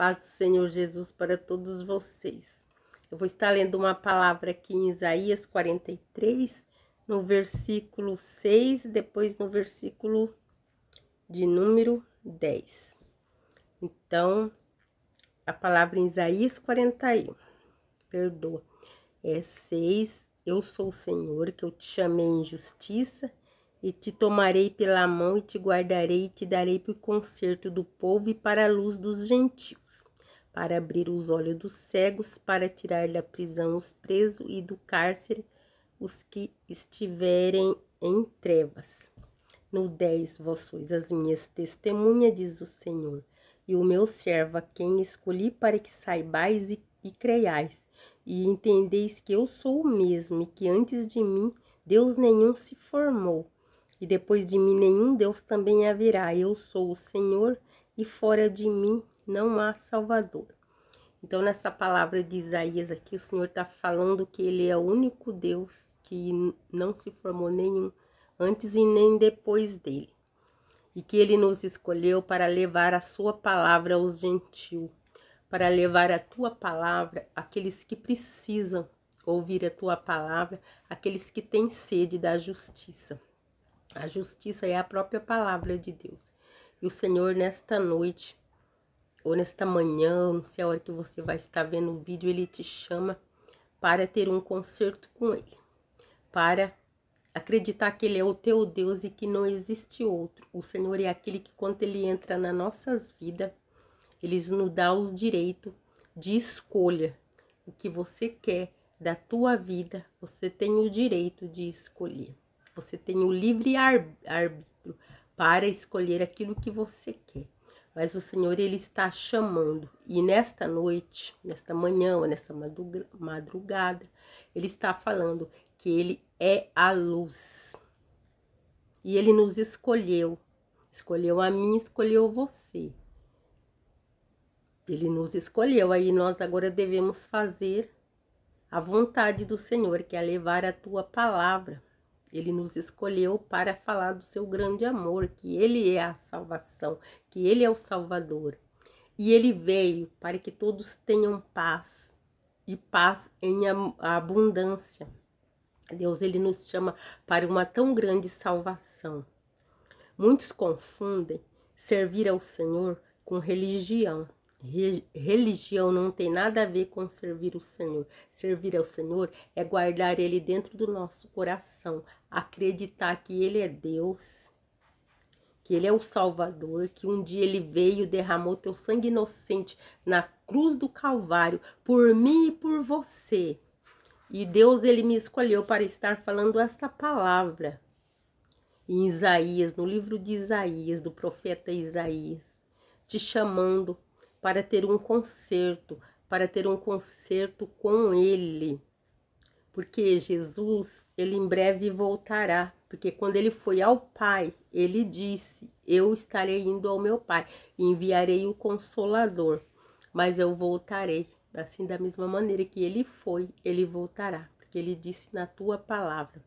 Paz do Senhor Jesus para todos vocês. Eu vou estar lendo uma palavra aqui em Isaías 43, no versículo 6, depois no versículo de número 10. Então, a palavra em Isaías 41, perdoa, é 6, eu sou o Senhor que eu te chamei em justiça e te tomarei pela mão e te guardarei e te darei para o conserto do povo e para a luz dos gentios, para abrir os olhos dos cegos, para tirar da prisão os presos e do cárcere os que estiverem em trevas. No 10, vós sois as minhas testemunhas, diz o Senhor, e o meu servo, a quem escolhi para que saibais e, e creiais, e entendeis que eu sou o mesmo, e que antes de mim Deus nenhum se formou e depois de mim nenhum Deus também haverá. Eu sou o Senhor e fora de mim não há Salvador. Então, nessa palavra de Isaías aqui, o Senhor está falando que Ele é o único Deus que não se formou nenhum antes e nem depois dele, e que Ele nos escolheu para levar a Sua palavra aos gentios, para levar a Tua palavra àqueles que precisam ouvir a Tua palavra, àqueles que têm sede da justiça. A justiça é a própria palavra de Deus. E o Senhor, nesta noite, ou nesta manhã, não sei a hora que você vai estar vendo o vídeo, ele te chama para ter um concerto com ele, para acreditar que ele é o teu Deus e que não existe outro. O Senhor é aquele que, quando ele entra nas nossas vidas, ele nos dá os direitos de escolha. O que você quer da tua vida, você tem o direito de escolher. Você tem o livre arbítrio para escolher aquilo que você quer. Mas o Senhor, Ele está chamando. E nesta noite, nesta manhã ou madrugada, Ele está falando que Ele é a luz. E Ele nos escolheu. Escolheu a mim, escolheu você. Ele nos escolheu, aí nós agora devemos fazer a vontade do Senhor, que é levar a tua palavra. Ele nos escolheu para falar do seu grande amor, que ele é a salvação, que ele é o Salvador. E ele veio para que todos tenham paz e paz em abundância. Deus ele nos chama para uma tão grande salvação. Muitos confundem servir ao Senhor com religião. Religião não tem nada a ver com servir o Senhor. Servir ao Senhor é guardar Ele dentro do nosso coração, acreditar que Ele é Deus, que Ele é o Salvador, que um dia Ele veio, derramou teu sangue inocente na cruz do Calvário por mim e por você. E Deus Ele me escolheu para estar falando esta palavra. Em Isaías, no livro de Isaías, do profeta Isaías, te chamando para ter um conserto, para ter um conserto com ele. Porque Jesus, ele em breve voltará, porque quando ele foi ao Pai, ele disse: Eu estarei indo ao meu Pai, e enviarei o consolador, mas eu voltarei. Assim, da mesma maneira que ele foi, ele voltará, porque ele disse na tua palavra.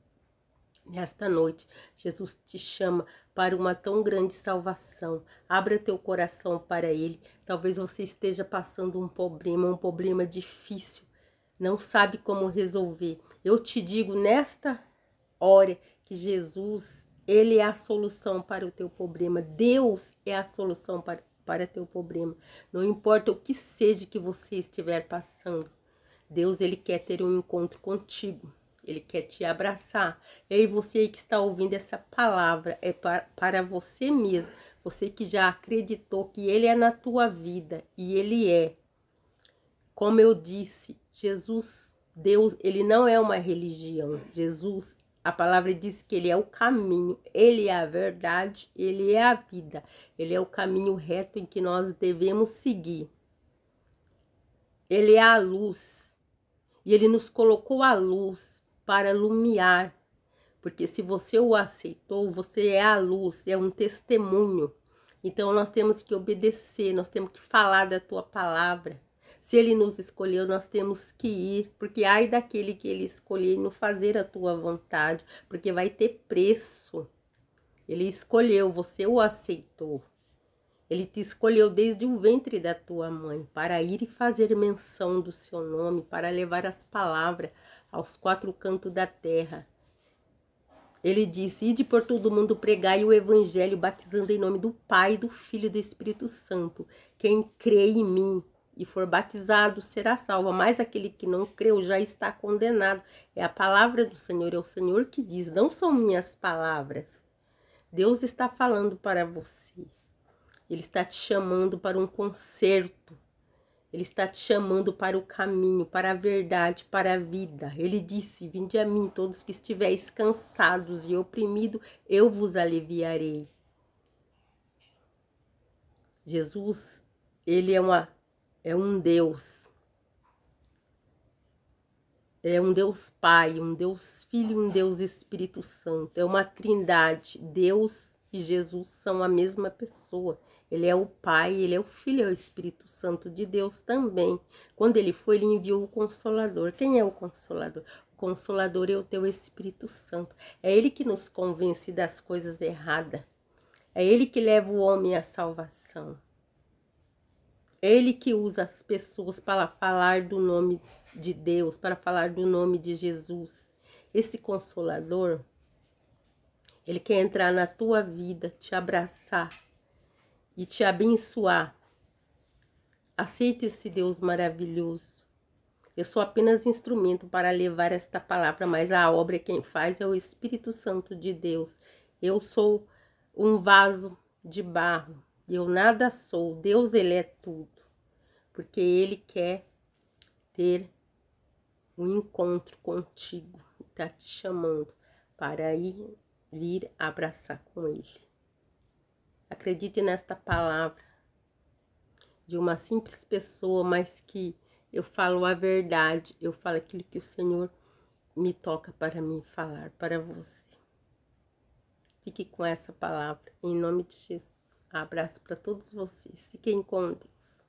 Nesta noite, Jesus te chama para uma tão grande salvação. Abra teu coração para Ele. Talvez você esteja passando um problema, um problema difícil, não sabe como resolver. Eu te digo nesta hora que Jesus, Ele é a solução para o teu problema. Deus é a solução para, para teu problema. Não importa o que seja que você estiver passando, Deus, Ele quer ter um encontro contigo. Ele quer te abraçar. E aí você aí que está ouvindo essa palavra é para, para você mesmo. Você que já acreditou que ele é na tua vida e ele é. Como eu disse, Jesus, Deus, ele não é uma religião. Jesus, a palavra diz que ele é o caminho, ele é a verdade, ele é a vida. Ele é o caminho reto em que nós devemos seguir. Ele é a luz. E ele nos colocou a luz para iluminar, porque se você o aceitou, você é a luz, é um testemunho. Então nós temos que obedecer, nós temos que falar da tua palavra. Se ele nos escolheu, nós temos que ir, porque ai daquele que ele escolheu e não fazer a tua vontade, porque vai ter preço. Ele escolheu, você o aceitou. Ele te escolheu desde o ventre da tua mãe para ir e fazer menção do seu nome, para levar as palavras, aos quatro cantos da terra. Ele disse: Ide por todo mundo pregai o evangelho, batizando em nome do Pai, do Filho e do Espírito Santo. Quem crê em mim e for batizado será salvo, mas aquele que não creu já está condenado. É a palavra do Senhor, é o Senhor que diz, não são minhas palavras. Deus está falando para você. Ele está te chamando para um concerto ele está te chamando para o caminho, para a verdade, para a vida. Ele disse: Vinde a mim, todos que estiveis cansados e oprimidos, eu vos aliviarei. Jesus, ele é, uma, é um Deus. É um Deus Pai, um Deus Filho, um Deus Espírito Santo. É uma trindade. Deus, e Jesus são a mesma pessoa. Ele é o Pai, ele é o Filho, é o Espírito Santo de Deus também. Quando ele foi, ele enviou o Consolador. Quem é o Consolador? O Consolador é o teu Espírito Santo. É ele que nos convence das coisas erradas. É ele que leva o homem à salvação. É ele que usa as pessoas para falar do nome de Deus, para falar do nome de Jesus. Esse Consolador ele quer entrar na tua vida, te abraçar e te abençoar. Aceite esse Deus maravilhoso. Eu sou apenas instrumento para levar esta palavra, mas a obra quem faz é o Espírito Santo de Deus. Eu sou um vaso de barro. Eu nada sou. Deus ele é tudo. Porque ele quer ter um encontro contigo. Está te chamando para ir vir abraçar com Ele. Acredite nesta palavra de uma simples pessoa, mas que eu falo a verdade, eu falo aquilo que o Senhor me toca para mim falar para você. Fique com essa palavra, em nome de Jesus. Abraço para todos vocês. Fiquem com Deus.